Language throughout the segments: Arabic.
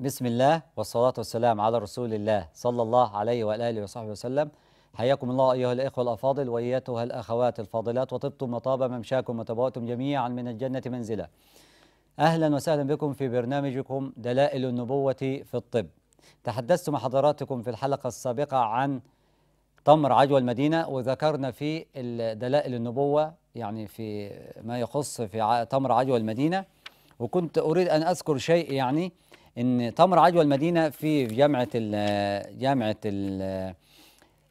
بسم الله والصلاة والسلام على رسول الله صلى الله عليه وآله وصحبه وسلم حياكم الله أيها الإخوة الأفاضل وإياتها الأخوات الفاضلات وطبتم وطاب ممشاكم وتبوأتم جميعا من الجنة منزلا أهلا وسهلا بكم في برنامجكم دلائل النبوة في الطب تحدثت مع حضراتكم في الحلقة السابقة عن تمر عجوى المدينة وذكرنا في دلائل النبوة يعني في ما يخص في تمر عجوى المدينة وكنت أريد أن أذكر شيء يعني ان تمر عجوه المدينه في جامعه ال جامعه ال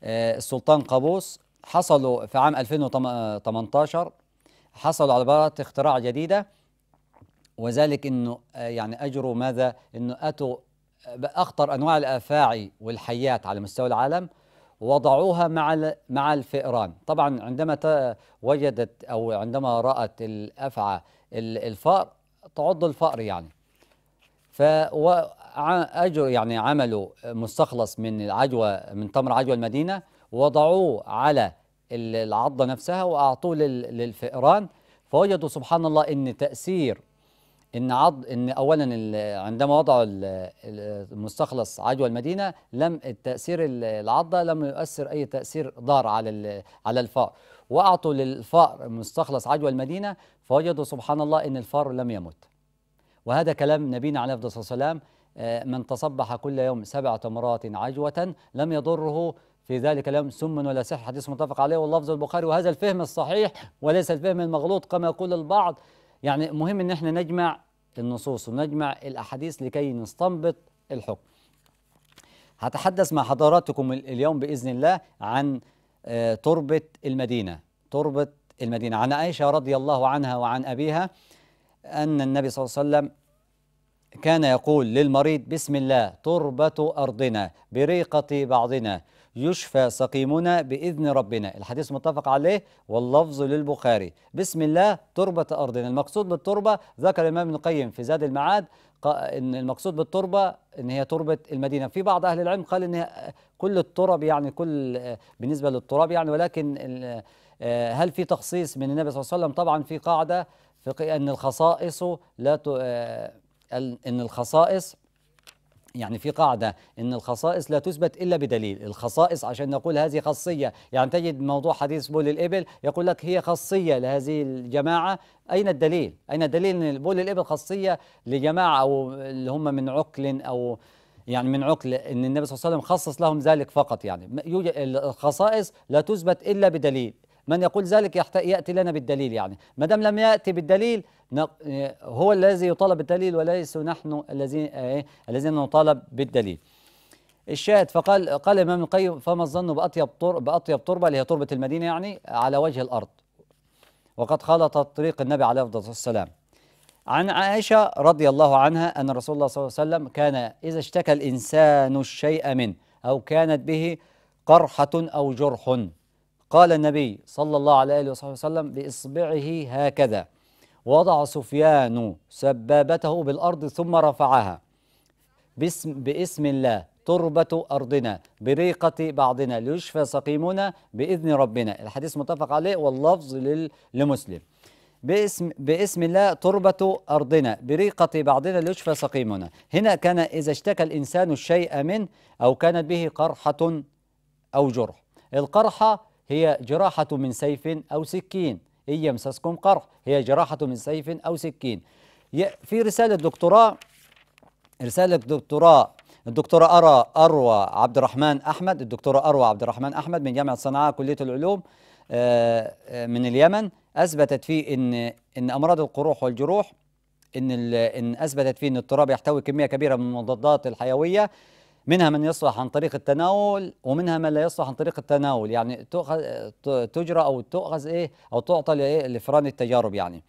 آه، السلطان قابوس حصلوا في عام 2018 حصلوا على براءة اختراع جديده وذلك انه آه، يعني اجروا ماذا انه اتوا باخطر انواع الافاعي والحيات على مستوى العالم وضعوها مع مع الفئران طبعا عندما وجدت او عندما رات الافعى الفأر تعض الفأر يعني فأجر يعني عملوا مستخلص من العجوه من تمر عجوه المدينه وضعوه على العضه نفسها واعطوه للفئران فوجدوا سبحان الله ان تاثير ان عض ان اولا عندما وضعوا المستخلص عجوه المدينه لم التاثير العضه لم يؤثر اي تاثير ضار على على الفار واعطوا للفار مستخلص عجوه المدينه فوجدوا سبحان الله ان الفار لم يمت وهذا كلام نبينا عليه الصلاة والسلام آه، من تصبح كل يوم سبع تمرات عجوة لم يضره في ذلك اليوم سم ولا سحر حديث متفق عليه واللفظ البخاري وهذا الفهم الصحيح وليس الفهم المغلوط كما يقول البعض يعني مهم ان احنا نجمع النصوص ونجمع الاحاديث لكي نستنبط الحكم هتحدث مع حضراتكم اليوم باذن الله عن آه، تربه المدينه تربه المدينه عن عائشه رضي الله عنها وعن ابيها ان النبي صلى الله عليه وسلم كان يقول للمريض بسم الله تربة أرضنا بريقة بعضنا يشفى سقيمنا بإذن ربنا الحديث متفق عليه واللفظ للبخاري بسم الله تربة أرضنا المقصود بالتربة ذكر الإمام ابن القيم في زاد المعاد ان المقصود بالتربه ان هي تربه المدينه في بعض اهل العلم قال ان كل التراب يعني كل بالنسبه للتراب يعني ولكن آه، هل في تخصيص من النبي صلى الله عليه وسلم طبعا في قاعده في ان الخصائص لا آه، ان الخصائص يعني في قاعدة إن الخصائص لا تثبت إلا بدليل الخصائص عشان نقول هذه خاصية يعني تجد موضوع حديث بول الإبل يقول لك هي خاصية لهذه الجماعة أين الدليل؟ أين الدليل إن بول الإبل خاصية لجماعة أو اللي هم من عقل أو يعني من عقل ان النبي صلى الله عليه وسلم خصص لهم ذلك فقط يعني الخصائص لا تثبت الا بدليل من يقول ذلك يأتي لنا بالدليل يعني ما دام لم يأتي بالدليل آه، هو الذي يطالب بالدليل وليس نحن الذين آه، إيه، الذين نطالب بالدليل الشاهد فقال قال الامام القيم فما الظن باطيب طرب باطيب تربه اللي هي تربه المدينه يعني على وجه الارض وقد خالط طريق النبي عليه الصلاه والسلام عن عائشه رضي الله عنها ان رسول الله صلى الله عليه وسلم كان اذا اشتكى الانسان الشيء منه او كانت به قرحه او جرح قال النبي صلى الله عليه وصحبه وسلم بإصبعه هكذا وضع سفيان سبابته بالأرض ثم رفعها باسم, باسم الله تربة أرضنا بريقة بعضنا ليشفى سقيمنا بإذن ربنا الحديث متفق عليه واللفظ لمسلم باسم باسم الله تربة أرضنا بريقة بعضنا ليشفى سقيمنا هنا كان إذا اشتكى الإنسان الشيء منه أو كانت به قرحة أو جرح القرحة هي جراحة من سيف أو سكين إن يمسسكم قرح هي جراحة من سيف أو سكين في رسالة دكتوراه رسالة دكتوراه الدكتورة أرى أروى عبد الرحمن أحمد الدكتورة أروى عبد الرحمن أحمد من جامعة صنعاء كلية العلوم آه، آه، من اليمن أثبتت فيه إن إن أمراض القروح والجروح إن إن أثبتت فيه إن التراب يحتوي كمية كبيرة من المضادات الحيوية منها من يصلح عن طريق التناول ومنها من لا يصلح عن طريق التناول يعني تؤخذ تجرى او تؤخذ ايه او تعطى لايه لفران التجارب يعني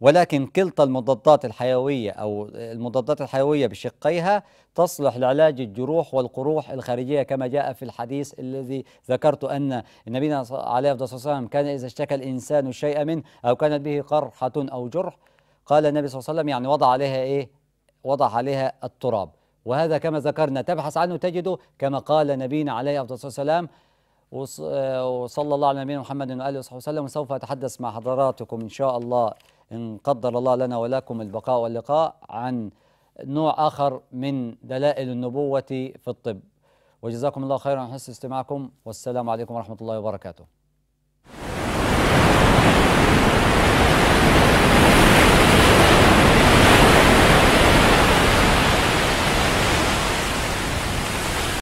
ولكن كلتا المضادات الحيويه او المضادات الحيويه بشقيها تصلح لعلاج الجروح والقروح الخارجيه كما جاء في الحديث الذي ذكرت ان النبي عليه الصلاه والسلام كان اذا اشتكى الانسان شيئا منه او كانت به قرحه او جرح قال النبي صلى الله عليه وسلم يعني وضع عليها ايه؟ وضع عليها التراب وهذا كما ذكرنا تبحث عنه تجده كما قال نبينا عليه أفضل الصلاة والسلام وصلى الله على نبينا محمد وآله وصحبه وسلم وسوف أتحدث مع حضراتكم إن شاء الله إن قدر الله لنا ولكم البقاء واللقاء عن نوع آخر من دلائل النبوة في الطب وجزاكم الله خيرا حسن استماعكم والسلام عليكم ورحمة الله وبركاته